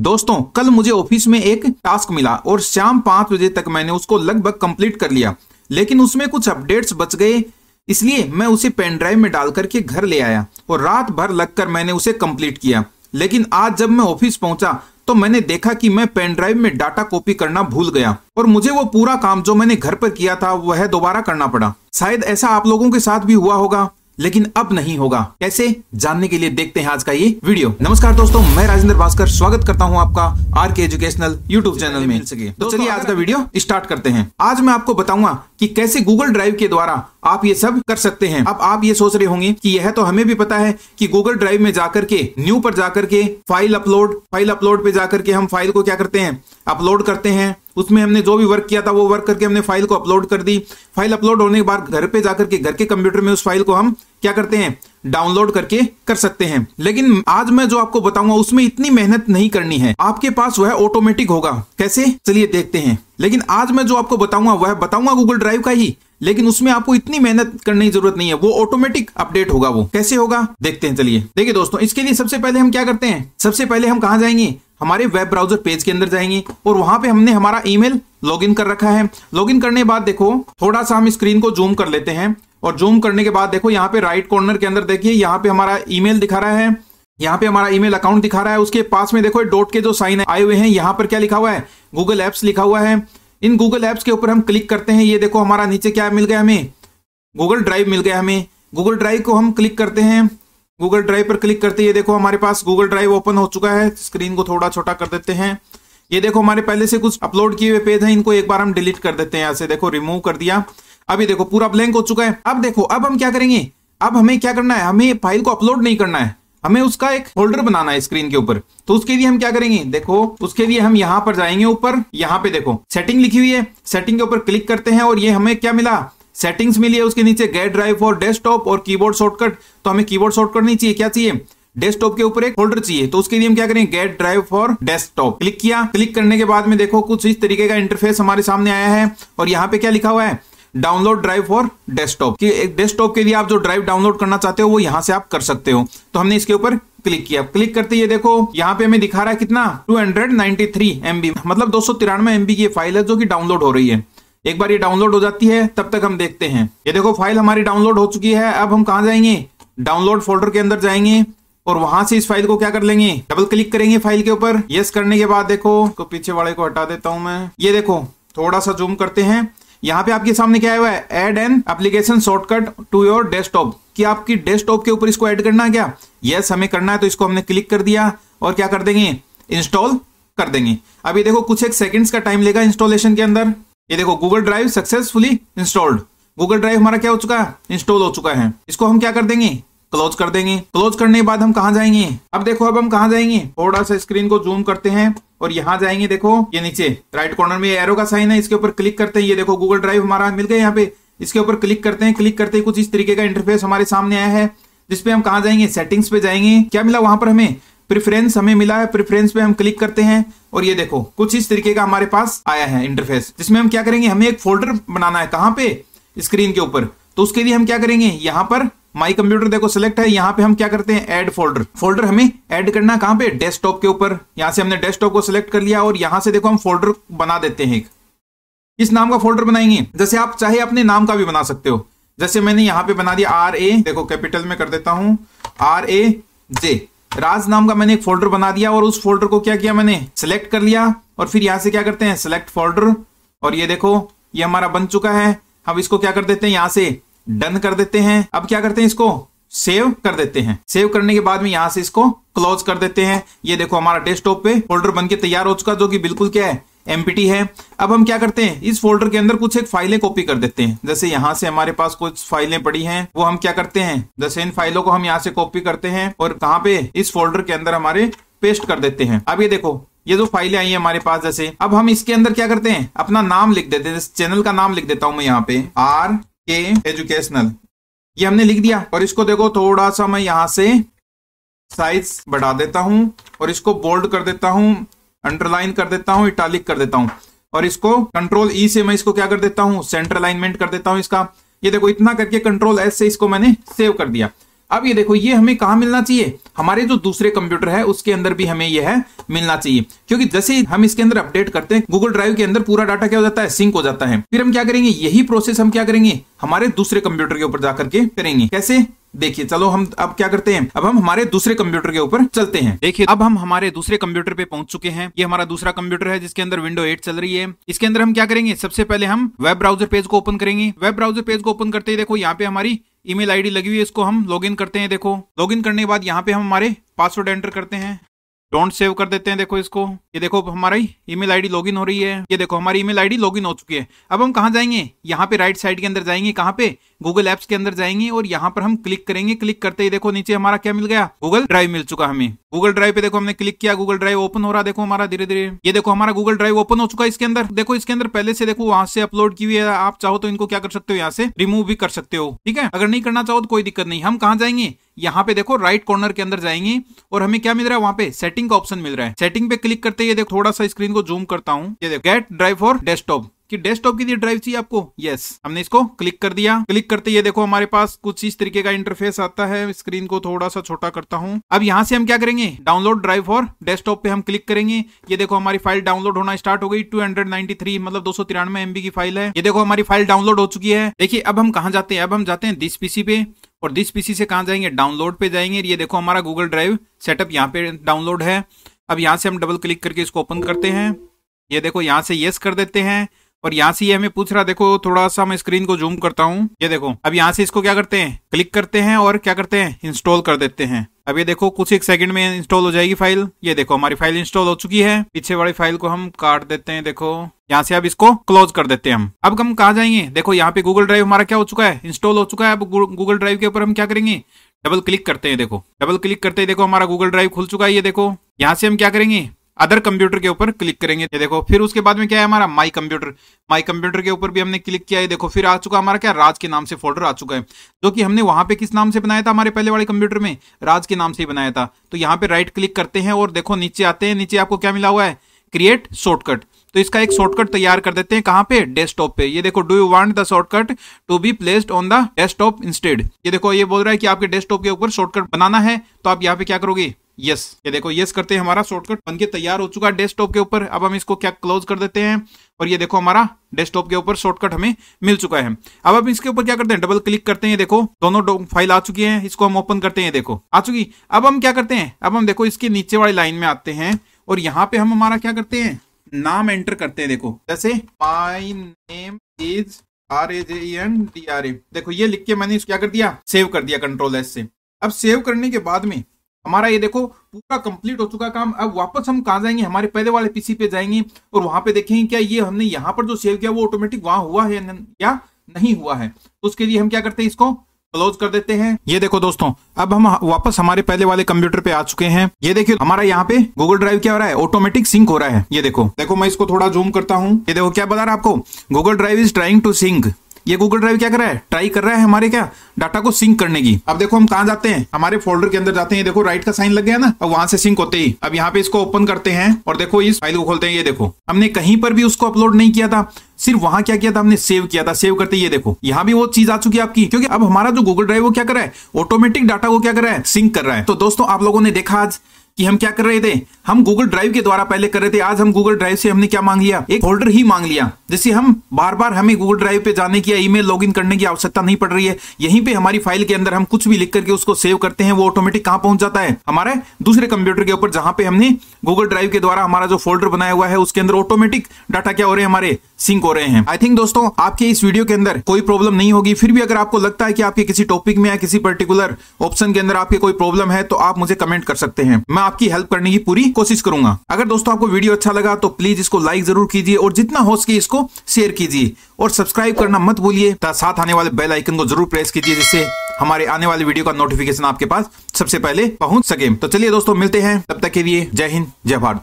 दोस्तों कल मुझे ऑफिस में एक टास्क मिला और शाम पांच बजे तक मैंने उसको लगभग कंप्लीट कर लिया लेकिन उसमें कुछ अपडेट्स बच गए इसलिए मैं उसे पेन ड्राइव में डाल करके घर ले आया और रात भर लगकर मैंने उसे कंप्लीट किया लेकिन आज जब मैं ऑफिस पहुंचा तो मैंने देखा कि मैं पेन ड्राइव में डाटा कॉपी करना भूल गया और मुझे वो पूरा काम जो मैंने घर पर किया था वह दोबारा करना पड़ा शायद ऐसा आप लोगों के साथ भी हुआ होगा लेकिन अब नहीं होगा कैसे जानने के लिए देखते हैं आज का ये वीडियो नमस्कार दोस्तों मैं राजेंद्र भास्कर स्वागत करता हूं आपका आर के एजुकेशनल यूट्यूब चैनल में तो चलिए आज का वीडियो स्टार्ट करते हैं आज मैं आपको बताऊंगा कि कैसे गूगल ड्राइव के द्वारा आप ये सब कर सकते हैं अब आप ये सोच रहे होंगे कि यह तो हमें भी पता है कि गूगल ड्राइव में जाकर के न्यू पर जाकर के फाइल अपलोड फाइल अपलोड पे जाकर के हम फाइल को क्या करते हैं अपलोड करते हैं उसमें हमने जो भी वर्क किया था वो वर्क करके हमने फाइल को अपलोड कर दी फाइल अपलोड होने के बाद घर पे जाकर के घर के कंप्यूटर में उस फाइल को हम क्या करते हैं डाउनलोड करके कर सकते हैं लेकिन आज मैं जो आपको बताऊंगा उसमें इतनी मेहनत नहीं करनी है आपके पास वह ऑटोमेटिक होगा कैसे चलिए देखते हैं लेकिन आज मैं जो आपको बताऊंगा वह बताऊंगा गूगल ड्राइव का ही लेकिन उसमें आपको इतनी मेहनत करने की जरूरत नहीं है वो ऑटोमेटिक अपडेट होगा वो कैसे होगा देखते हैं चलिए देखिए दोस्तों इसके लिए सबसे पहले हम क्या करते हैं सबसे पहले हम कहा जाएंगे हमारे वेब ब्राउजर पेज के अंदर जाएंगे और वहां पे हमने हमारा ईमेल लॉगिन कर रखा है लॉगिन करने के बाद देखो थोड़ा सा हम स्क्रीन को जूम कर लेते हैं और जूम करने के बाद देखो यहाँ पे राइट कॉर्नर के अंदर देखिए यहाँ पे हमारा ईमेल दिखा रहा है यहाँ पे हमारा ईमेल अकाउंट दिखा रहा है उसके पास में देखो डॉट के जो साइन आए हुए हैं यहाँ पर क्या लिखा हुआ है गूगल एप्स लिखा हुआ है इन गूगल एप्स के ऊपर हम क्लिक करते हैं ये देखो हमारा नीचे क्या मिल गया हमें गूगल ड्राइव मिल गया हमें गूगल ड्राइव को हम क्लिक करते हैं गूगल ड्राइव पर क्लिक करते ये देखो हमारे पास गूगल ड्राइव ओपन हो चुका है स्क्रीन को थोड़ा छोटा कर देते हैं ये देखो हमारे पहले से कुछ अपलोड किए हुए पेज हैं इनको एक बार हम डिलीट कर देते हैं यहाँ से देखो रिमूव कर दिया अभी देखो पूरा ब्लैंक हो चुका है अब देखो अब हम क्या करेंगे अब हमें क्या करना है हमें फाइल को अपलोड नहीं करना है हमें उसका एक फोल्डर बनाना है स्क्रीन के ऊपर तो उसके लिए हम क्या करेंगे देखो उसके लिए हम यहाँ पर जाएंगे ऊपर यहाँ पे देखो सेटिंग लिखी हुई है सेटिंग के ऊपर क्लिक करते हैं और ये हमें क्या मिला सेटिंग्स मिली है उसके नीचे गेट ड्राइव फॉर डेस्कटॉप और कीबोर्ड शॉर्टकट तो हमें कीबोर्ड शॉर्टकट नहीं चाहिए क्या चाहिए डेस्कटॉप के ऊपर एक फोल्डर चाहिए तो उसके लिए हम क्या करें get drive for desktop click किया क्लिक करने के बाद में देखो कुछ इस तरीके का इंटरफेस हमारे सामने आया है और यहाँ पे क्या लिखा हुआ है डाउनलोड ड्राइव फॉर डेस्कटॉप कि डेस्कटॉप के लिए आप जो ड्राइव डाउनलोड करना चाहते हो वो यहाँ से आप कर सकते हो तो हमने इसके ऊपर क्लिक किया क्लिक करते ये देखो यहाँ पे हमें दिखा रहा है कितना two hundred ninety three MB मतलब दो सौ तिरानवे एमबी की फाइल है जो कि डाउनलोड हो रही है एक बार ये डाउनलोड हो जाती है तब तक हम देखते हैं ये देखो फाइल हमारी डाउनलोड हो चुकी है अब हम कहाँ जाएंगे डाउनलोड फोल्डर के अंदर जाएंगे और वहां से इस फाइल को क्या कर लेंगे डबल क्लिक करेंगे फाइल के ऊपर यस करने के बाद देखो तो पीछे वाले को हटा देता हूं मैं ये देखो थोड़ा सा जूम करते हैं यहाँ पे आपके सामने क्या हुआ है add an application shortcut to your desktop कि आपकी डेस्कटॉप के ऊपर इसको ऐड करना है क्या यस हमें करना है तो इसको हमने क्लिक कर दिया और क्या कर देंगे इंस्टॉल कर देंगे अभी देखो कुछ एक सेकंड्स का टाइम लेगा इंस्टॉलेशन के अंदर ये देखो Google drive successfully installed Google drive हमारा क्या हो चुका है इंस्टॉल हो चुका है इसको हम क्या कर देंगे क्लोज कर देंगे क्लोज करने के बाद हम कहा जाएंगे अब देखो अब हम कहा जाएंगे थोड़ा सा स्क्रीन को जूम करते हैं और यहाँ जाएंगे देखो ये नीचे राइट कॉर्नर में एरो का साइन है इसके ऊपर क्लिक करते हैं ये देखो गूगल ड्राइव हमारा मिल गया यहाँ पे इसके ऊपर क्लिक करते हैं क्लिक करते ही कुछ इस तरीके का इंटरफेस हमारे सामने आया है जिसपे हम कहा जाएंगे सेटिंग्स पे जाएंगे क्या मिला वहां पर हमें प्रेफरेंस हमें मिला है प्रेफरेंस पे हम क्लिक करते हैं और ये देखो कुछ इस तरीके का हमारे पास आया है इंटरफेस जिसमें हम क्या करेंगे हमें एक फोल्डर बनाना है कहाँ पे स्क्रीन के ऊपर तो उसके लिए हम क्या करेंगे यहाँ पर माई कंप्यूटर देखो सिलेक्ट है यहाँ पे हम क्या करते हैं ऐड फोल्डर फोल्डर हमें ऐड करना कहाँ पे डेस्कटॉप के ऊपर यहाँ से हमने डेस्कटॉप को सिलेक्ट कर लिया और यहाँ से देखो हम फोल्डर बना देते हैं किस नाम का फोल्डर बनाएंगे जैसे आप चाहे अपने नाम का भी बना सकते हो जैसे मैंने यहाँ पे बना दिया आर ए देखो कैपिटल में कर देता हूँ आर ए जे राज नाम का मैंने एक फोल्डर बना दिया और उस फोल्डर को क्या किया मैंने सेलेक्ट कर लिया और फिर यहां से क्या करते हैं सेलेक्ट फोल्डर और ये देखो ये हमारा बन चुका है हम इसको क्या कर देते हैं यहां से डन कर देते हैं अब क्या करते हैं इसको सेव कर देते हैं सेव करने के बाद में यहां से इसको क्लोज कर देते हैं ये देखो हमारा डेस्कटॉप पे फोल्डर बन के तैयार हो चुका जो कि बिल्कुल क्या है एमपीटी है अब हम क्या करते हैं इस फोल्डर के अंदर कुछ एक फाइलें कॉपी कर देते हैं जैसे यहाँ से हमारे पास कुछ फाइलें पड़ी हैं वो हम क्या करते हैं जैसे इन फाइलों को हम यहाँ से कॉपी करते हैं और कहाँ पे इस फोल्डर के अंदर हमारे पेस्ट कर देते हैं अब ये देखो ये जो फाइलें आई है हमारे पास जैसे अब हम इसके अंदर क्या करते हैं अपना नाम लिख देते हैं चैनल का नाम लिख देता हूं मैं यहाँ पे आर के एजुकेशनल ये हमने लिख दिया और इसको देखो थोड़ा सा मैं यहाँ से साइज बढ़ा देता हूँ और इसको बोल्ड कर देता हूँ अंडरलाइन कर देता हूं इटालिक कर देता हूं और इसको कंट्रोल ई e से मैं इसको क्या कर देता हूं सेंटर अलाइनमेंट कर देता हूं इसका ये देखो इतना करके कंट्रोल एस से इसको मैंने सेव कर दिया अब ये देखो ये हमें कहा मिलना चाहिए हमारे जो दूसरे कंप्यूटर है उसके अंदर भी हमें ये है मिलना चाहिए क्योंकि जैसे हम इसके अंदर अपडेट करते हैं गूगल ड्राइव के अंदर पूरा डाटा क्या हो जाता है सिंक हो जाता है फिर हम क्या करेंगे यही प्रोसेस हम क्या करेंगे हमारे दूसरे कंप्यूटर के ऊपर जाकर के करेंगे कैसे देखिए चलो हम अब क्या करते हैं अब हम हमारे दूसरे कंप्यूटर के ऊपर चलते हैं देखिए अब हम हमारे दूसरे कंप्यूटर पे पहुंच चुके हैं ये हमारा दूसरा कंप्यूटर है जिसके अंदर विंडो 8 चल रही है इसके अंदर हम क्या करेंगे सबसे पहले हम वेब ब्राउजर पेज को ओपन करेंगे वेब ब्राउजर पेज को ओपन करते ही देखो यहाँ पे हमारी ईमेल आईडी लगी हुई है इसको हम लॉग करते हैं देखो लॉग करने के बाद यहाँ पे हम हमारे पासवर्ड एंटर करते हैं डोंट सेव कर देते हैं देखो इसको ये देखो हमारी ईमेल आईडी लॉगिन हो रही है ये देखो हमारी ईमेल आईडी लॉगिन हो चुकी है अब हम कहाँ जाएंगे यहाँ पे राइट साइड के अंदर जाएंगे कहाँ पे गूगल एप्स के अंदर जाएंगे और यहाँ पर हम क्लिक करेंगे क्लिक करते ही देखो नीचे हमारा क्या मिल गया गूगल ड्राइव मिल चुका हमें गूगल ड्राइव पे देखो हमने क्लिक किया गूगल ड्राइव ओपन हो रहा देखो हमारा धीरे धीरे ये देखो हमारा गूगल ड्राइव ओपन हो चुका है इसके अंदर देखो इसके अंदर पहले से देखो वहां से अपलोड की हुई है आप चाहो तो इनको क्या कर सकते हो यहाँ से रिमूव भी कर सकते हो ठीक है अगर नहीं करना चाहो तो कोई दिक्कत नहीं हम कहाँ जाएंगे यहाँ पे देखो राइट कॉर्नर के अंदर जाएंगी और हमें क्या मिल रहा है वहाँ पे सेटिंग का ऑप्शन मिल रहा है सेटिंग पे क्लिक करते ये देखो थोड़ा सा स्क्रीन को जूम करता हूँ ये देखो गेट ड्राइव फॉर डेस्कटॉप कि डेस्कटॉप की ड्राइव चाहिए आपको यस हमने इसको क्लिक कर दिया क्लिक करते ये देखो हमारे पास कुछ इस तरीके का इंटरफेस आता है स्क्रीन को थोड़ा सा छोटा करता हूँ अब यहाँ से हम क्या करेंगे डाउनलोड ड्राइव फॉर डेस्कटॉप पे हम क्लिक करेंगे ये देखो हमारी फाइल डाउनलोड होना स्टार्ट हो गई टू मतलब दो सौ की फाइल है ये देखो हमारी फाइल डाउनलोड हो चुकी है देखिए अब हम कहा जाते हैं अब हम जाते हैं दिस पीसी पे और दिस पीसी से कहा जाएंगे डाउनलोड पे जाएंगे ये देखो हमारा गूगल ड्राइव सेटअप यहाँ पे डाउनलोड है अब यहाँ से हम डबल क्लिक करके इसको ओपन करते हैं ये देखो यहाँ से यस कर देते हैं और यहाँ से ये हमें पूछ रहा देखो थोड़ा सा मैं स्क्रीन को जूम करता हूँ ये देखो अब यहाँ से इसको क्या करते हैं क्लिक करते हैं और क्या करते हैं इंस्टॉल कर देते हैं अब ये देखो कुछ एक सेकंड में इंस्टॉल हो जाएगी फाइल ये देखो हमारी फाइल इंस्टॉल हो चुकी है पीछे वाली फाइल को हम काट देते हैं देखो यहाँ से अब इसको क्लोज कर देते हैं हम अब हम कहा जाएंगे देखो यहाँ पे गूगल ड्राइव हमारा क्या हो चुका है इंस्टॉल हो चुका है अब गूगल ड्राइव के ऊपर हम क्या करेंगे डबल क्लिक करते हैं देखो डबल क्लिक करते ही देखो हमारा गूगल ड्राइव खुल चुका है ये देखो यहाँ से हम क्या करेंगे अदर कंप्यूटर के ऊपर क्लिक करेंगे ये देखो फिर उसके बाद में क्या है हमारा माई कंप्यूटर माई कंप्यूटर के ऊपर भी हमने क्लिक किया है देखो फिर आ चुका हमारा क्या राज के नाम से फोल्डर आ चुका है जो कि हमने वहां पे किस नाम से बनाया था हमारे पहले वाले कंप्यूटर में राज के नाम से ही बनाया था तो यहाँ पे राइट क्लिक करते हैं और देखो नीचे आते हैं नीचे आपको क्या मिला हुआ है क्रिएट शॉर्टकट तो इसका एक शॉर्टकट तैयार कर देते हैं कहाँ पे डेस्कटॉप पे ये देखो do you want the shortcut to be placed on the desktop instead ये देखो ये बोल रहा है कि आपके डेस्कटॉप के ऊपर शॉर्टकट बनाना है तो आप यहाँ पे क्या करोगे यस ये देखो यस करते हैं हमारा शॉर्टकट बनके तैयार हो चुका है डेस्कटॉप के ऊपर अब हम इसको क्या क्लोज कर देते हैं और ये देखो हमारा डेस्कटॉप के ऊपर शॉर्टकट हमें मिल चुका है अब हम इसके ऊपर क्या करते हैं डबल क्लिक करते हैं देखो दोनों फाइल आ चुकी है इसको हम ओपन करते हैं देखो आ चुकी अब हम क्या करते हैं अब हम देखो इसके नीचे वाली लाइन में आते हैं और यहाँ पे हम हमारा क्या करते हैं नाम एंटर करते हैं देखो जैसे my name is R A J N D R A देखो ये लिख के मैंने क्या कर दिया सेव कर दिया कंट्रोल एस से अब सेव करने के बाद में हमारा ये देखो पूरा कंप्लीट हो चुका काम अब वापस हम कहा जाएंगे हमारे पहले वाले पीसी पे जाएंगे और वहां पे देखेंगे क्या ये हमने यहाँ पर जो सेव किया वो ऑटोमेटिक वहां हुआ है या नहीं हुआ है तो उसके लिए हम क्या करते हैं इसको क्लोज कर देते हैं ये देखो दोस्तों अब हम वापस हमारे पहले वाले कंप्यूटर पे आ चुके हैं ये देखिए हमारा यहाँ पे गूगल ड्राइव क्या हो रहा है ऑटोमेटिक सिंक हो रहा है ये देखो देखो मैं इसको थोड़ा जूम करता हूँ ये देखो क्या बता रहा है आपको Google drive is trying to sync ये गूगल ड्राइव क्या कर रहा है ट्राई कर रहा है हमारे क्या डाटा को सिंक करने की अब देखो हम कहा जाते हैं हमारे फोल्डर के अंदर जाते हैं देखो राइट का साइन लग गया ना अब वहां से सिंक होते ही अब यहाँ पे इसको ओपन करते हैं और देखो इस फाइल को खोलते हैं ये देखो हमने कहीं पर भी उसको अपलोड नहीं किया था सिर्फ वहां क्या किया था हमने सेव किया था सेव करते ये देखो यहाँ भी वो चीज आ चुकी है आपकी क्योंकि अब हमारा जो गूगल ड्राइव वो क्या कर रहा है ऑटोमेटिक डाटा को क्या कर रहा है सिंक कर रहा है तो दोस्तों आप लोगों ने देखा आज कि हम क्या कर रहे थे हम गूगल ड्राइव के द्वारा पहले कर रहे थे आज हम गूगल ड्राइव से हमने क्या मांग लिया एक फोल्डर ही मांग लिया जिससे हम बार बार हमें गूगल ड्राइव पे जाने की या ईमेल लॉगिन करने की आवश्यकता नहीं पड़ रही है यहीं पे हमारी फाइल के अंदर हम कुछ भी लिख करके उसको सेव करते हैं वो ऑटोमेटिक कहाँ पहुंच जाता है हमारे दूसरे कंप्यूटर के ऊपर जहां पे हमने गूगल ड्राइव के द्वारा हमारा जो फोल्डर बनाया हुआ है उसके अंदर ऑटोमेटिक डाटा क्या हो रहे हैं हमारे सिंक हो रहे हैं आई थिंक दोस्तों आपके इस वीडियो के अंदर कोई प्रॉब्लम नहीं होगी फिर भी अगर आपको लगता है कि आपके किसी टॉपिक में या किसी पर्टिकुलर ऑप्शन के अंदर आपके कोई प्रॉब्लम है तो आप मुझे कमेंट कर सकते हैं मैं आपकी हेल्प करने की पूरी कोशिश करूंगा अगर दोस्तों आपको वीडियो अच्छा लगा तो प्लीज इसको लाइक जरूर कीजिए और जितना हो सके इसको शेयर कीजिए और सब्सक्राइब करना मत भूलिए साथ आने वाले बेल आइकन को जरूर प्रेस कीजिए जिससे हमारे आने वाले वीडियो का नोटिफिकेशन आपके पास सबसे पहले पहुंच सके तो चलिए दोस्तों मिलते हैं तब तक के लिए जय हिंद जय भारत